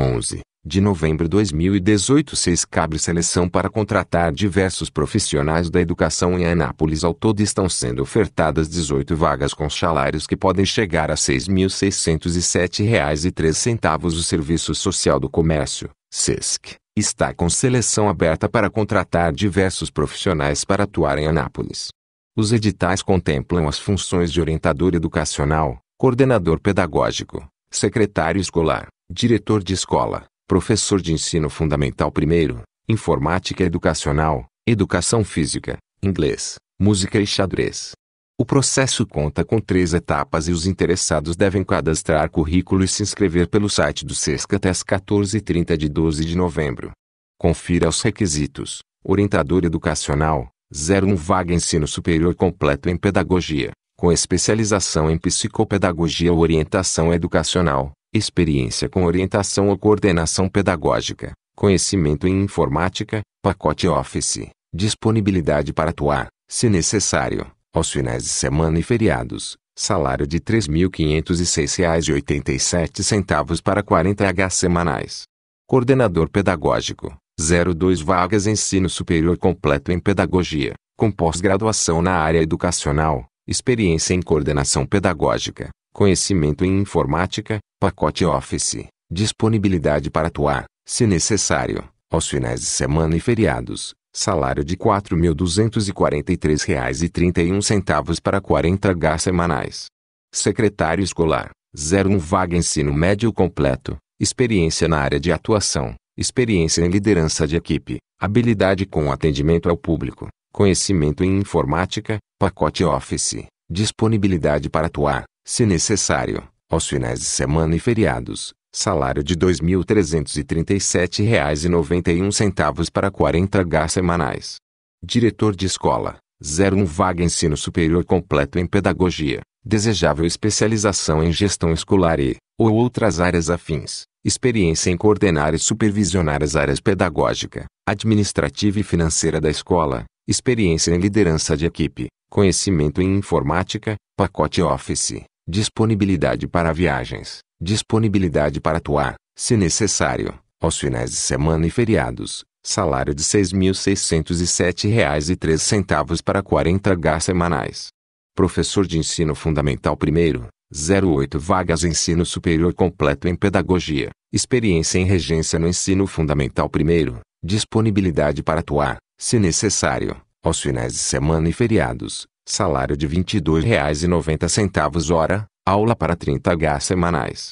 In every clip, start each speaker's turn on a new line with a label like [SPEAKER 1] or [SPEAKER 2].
[SPEAKER 1] 11 de novembro de 2018 6 cabe seleção para contratar diversos profissionais da educação em Anápolis. Ao todo estão sendo ofertadas 18 vagas com salários que podem chegar a R$ 6.607,03. O Serviço Social do Comércio, SESC, está com seleção aberta para contratar diversos profissionais para atuar em Anápolis. Os editais contemplam as funções de orientador educacional, coordenador pedagógico, secretário escolar, diretor de escola, professor de ensino fundamental primeiro, informática educacional, educação física, inglês, música e xadrez. O processo conta com três etapas e os interessados devem cadastrar currículo e se inscrever pelo site do SESC até as 14h30 de 12 de novembro. Confira os requisitos. Orientador educacional, 01 vaga ensino superior completo em pedagogia, com especialização em psicopedagogia ou orientação educacional, experiência com orientação ou coordenação pedagógica, conhecimento em informática, pacote Office, disponibilidade para atuar, se necessário, aos finais de semana e feriados, salário de R$ 3.506,87 para 40 H semanais. Coordenador pedagógico, 02 vagas ensino superior completo em pedagogia, com pós-graduação na área educacional, experiência em coordenação pedagógica, conhecimento em informática, Pacote Office. Disponibilidade para atuar, se necessário, aos finais de semana e feriados. Salário de R$ 4.243,31 para 40H semanais. Secretário escolar. 01 Vaga ensino médio completo. Experiência na área de atuação. Experiência em liderança de equipe. Habilidade com atendimento ao público. Conhecimento em informática. Pacote Office. Disponibilidade para atuar, se necessário, aos finais de semana e feriados, salário de R$ 2.337,91 para 40H semanais. Diretor de escola, 01 vaga ensino superior completo em pedagogia, desejável especialização em gestão escolar e, ou outras áreas afins, experiência em coordenar e supervisionar as áreas pedagógica, administrativa e financeira da escola, experiência em liderança de equipe, conhecimento em informática, pacote Office, disponibilidade para viagens, disponibilidade para atuar, se necessário, aos finais de semana e feriados, salário de R$ 6.607,03 para 40 H semanais. Professor de Ensino Fundamental primeiro, 08 vagas Ensino Superior completo em Pedagogia, experiência em regência no Ensino Fundamental primeiro, disponibilidade para atuar, se necessário, aos finais de semana e feriados, Salário de R$ 22,90 hora, aula para 30H semanais.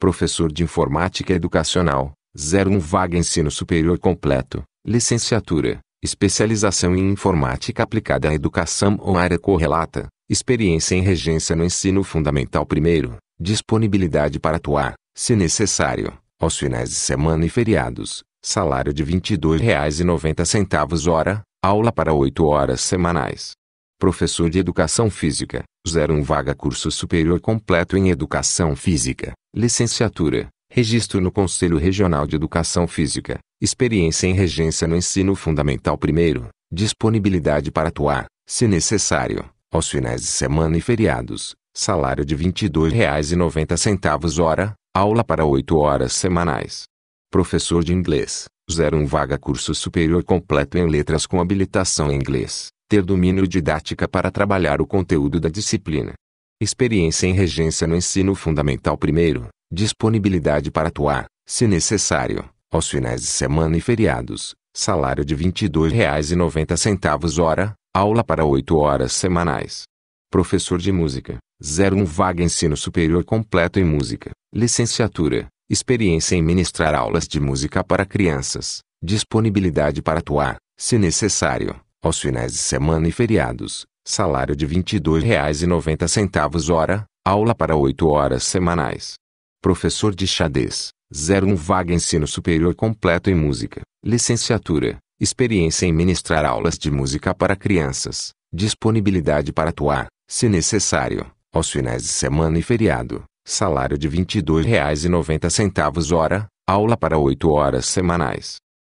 [SPEAKER 1] Professor de Informática Educacional, 01 vaga ensino superior completo, licenciatura, especialização em informática aplicada à educação ou área correlata, experiência em regência no ensino fundamental primeiro, disponibilidade para atuar, se necessário, aos finais de semana e feriados, salário de R$ 22,90 hora, aula para 8 horas semanais. Professor de Educação Física. 01 Vaga Curso Superior Completo em Educação Física. Licenciatura. Registro no Conselho Regional de Educação Física. Experiência em regência no ensino fundamental primeiro. Disponibilidade para atuar, se necessário, aos finais de semana e feriados. Salário de R$ 22,90 hora. Aula para 8 horas semanais. Professor de inglês. 01 Vaga Curso Superior Completo em Letras com habilitação em inglês. Ter domínio didática para trabalhar o conteúdo da disciplina. Experiência em regência no ensino fundamental primeiro. Disponibilidade para atuar, se necessário, aos finais de semana e feriados. Salário de R$ 22,90 hora. Aula para 8 horas semanais. Professor de música. 01 vaga ensino superior completo em música. Licenciatura. Experiência em ministrar aulas de música para crianças. Disponibilidade para atuar, se necessário, aos finais de semana e feriados, salário de R$ 22,90 hora, aula para 8 horas semanais. Professor de xadez, 01 vaga ensino superior completo em música, licenciatura, experiência em ministrar aulas de música para crianças, disponibilidade para atuar, se necessário, aos finais de semana e feriado, salário de R$ 22,90 hora, aula para 8 horas semanais.